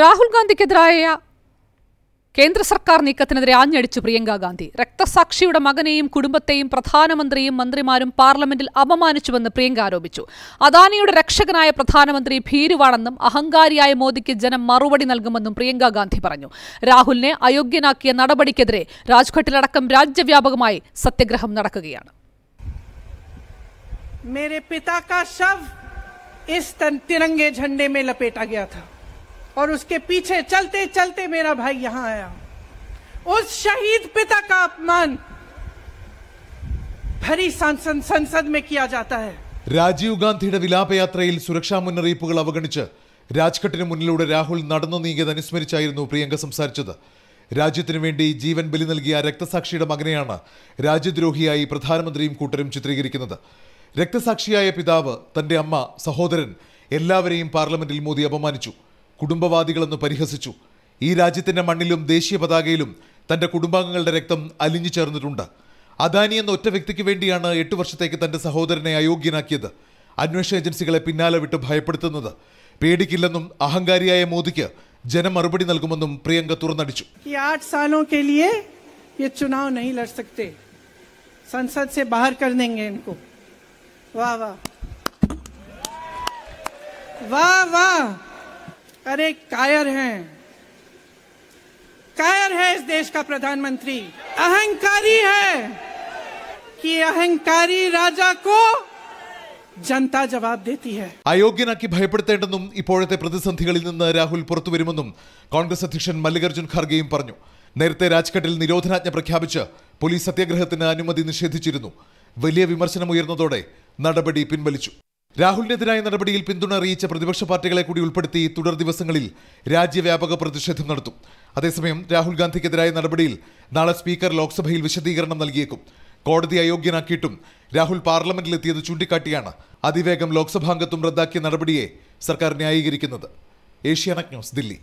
രാഹുൽ ഗാന്ധിക്കെതിരായ കേന്ദ്ര സർക്കാർ നീക്കത്തിനെതിരെ ആഞ്ഞടിച്ചു പ്രിയങ്ക ഗാന്ധി രക്തസാക്ഷിയുടെ മകനെയും കുടുംബത്തെയും പ്രധാനമന്ത്രിയും മന്ത്രിമാരും പാർലമെന്റിൽ അപമാനിച്ചുവെന്ന് പ്രിയങ്ക ആരോപിച്ചു അദാനിയുടെ രക്ഷകനായ പ്രധാനമന്ത്രി ഭീരുവാണെന്നും അഹങ്കാരിയായ മോദിക്ക് ജനം മറുപടി നൽകുമെന്നും പ്രിയങ്ക ഗാന്ധി പറഞ്ഞു രാഹുലിനെ അയോഗ്യനാക്കിയ നടപടിക്കെതിരെ രാജ്ഘട്ടിലടക്കം രാജ്യവ്യാപകമായി സത്യഗ്രഹം നടക്കുകയാണ് मेरे पिता का शव इस तिरंगे झंडे में लपेटा गया था और उसके पीछे चलते चलते मेरा भाई यहां आया उस शहीद पिता का अपमान भरी संसद संसद में किया ഭരി രാജീവ് ഗാന്ധിയുടെ വിലാപയാത്രയിൽ സുരക്ഷാ മുന്നറിയിപ്പുകൾ അവഗണിച്ച് രാജ്ഘട്ടിന് മുന്നിലൂടെ രാഹുൽ നടന്നു നീങ്ങിയത് അനുസ്മരിച്ചായിരുന്നു പ്രിയങ്ക സംസാരിച്ചത് രാജ്യത്തിനു വേണ്ടി ജീവൻ ബലി നൽകിയ രക്തസാക്ഷിയുടെ മകനെയാണ് രാജ്യദ്രോഹിയായി പ്രധാനമന്ത്രിയും കൂട്ടരും ചിത്രീകരിക്കുന്നത് രക്തസാക്ഷിയായ പിതാവ് തന്റെ അമ്മ സഹോദരൻ എല്ലാവരെയും പാർലമെന്റിൽ മോദി അപമാനിച്ചു കുടുംബവാദികളെന്ന് പരിഹസിച്ചു ഈ രാജ്യത്തിൻ്റെ മണ്ണിലും ദേശീയ പതാകയിലും തൻ്റെ കുടുംബാംഗങ്ങളുടെ രക്തം അലിഞ്ഞു ചേർന്നിട്ടുണ്ട് അദാനി എന്ന ഒറ്റ വ്യക്തിക്ക് വേണ്ടിയാണ് എട്ട് വർഷത്തേക്ക് തൻ്റെ സഹോദരനെ അയോഗ്യനാക്കിയത് അന്വേഷണ ഏജൻസികളെ പിന്നാലെ വിട്ട് ഭയപ്പെടുത്തുന്നത് പേടിക്കില്ലെന്നും അഹങ്കാരിയായ മോദിക്ക് ജനം മറുപടി നൽകുമെന്നും പ്രിയങ്ക തുറന്നടിച്ചു चुनाव वाह वाह वाह वाह അരേ കയർ ഹേ കയർ ഹേ ഇസ് ദേശ കാ പ്രധാൻ മന്ത്രി അഹങ്കാരി ഹേ കി അഹങ്കാരി രാജാകൂ ജന്താ ജവബ് देती है അയോഗ്യന കി ഭയപ്പെടുന്നതൊന്നും ഇപോൾത്തെ പ്രതിസന്ധികളിൽ നിന്നും രാഹുൽ പുറത്തു വരുമെന്നും കോൺഗ്രസ് അധ്യക്ഷൻ മല്ലികർജുൻ харഗയും പറഞ്ഞുനേർത്തേ രാജ്കട്ടിൽ നിരോധനാജ്ഞ പ്രഖ്യാപിച്ച് പോലീസ് സത്യഗ്രഹത്തിന് അനുമതി നിഷേധിച്ചിരുന്നു വലിയ വിമർശനം ഉയർന്നതോടെ നടപടി പിൻവലിച്ചു രാഹുലിനെതിരായ നടപടിയിൽ പിന്തുണ അറിയിച്ച പ്രതിപക്ഷ പാർട്ടികളെ കൂടി ഉൾപ്പെടുത്തി തുടർ ദിവസങ്ങളിൽ രാജ്യവ്യാപക പ്രതിഷേധം നടത്തും അതേസമയം രാഹുൽ ഗാന്ധിക്കെതിരായ നടപടിയിൽ നാളെ സ്പീക്കർ ലോക്സഭയിൽ വിശദീകരണം നൽകിയേക്കും കോടതി അയോഗ്യനാക്കിയിട്ടും രാഹുൽ പാർലമെന്റിലെത്തിയത് ചൂണ്ടിക്കാട്ടിയാണ് അതിവേഗം ലോക്സഭാംഗത്വം റദ്ദാക്കിയ നടപടിയെ സർക്കാർ ന്യായീകരിക്കുന്നത് ഏഷ്യാനെറ്റ് ന്യൂസ് ദില്ലി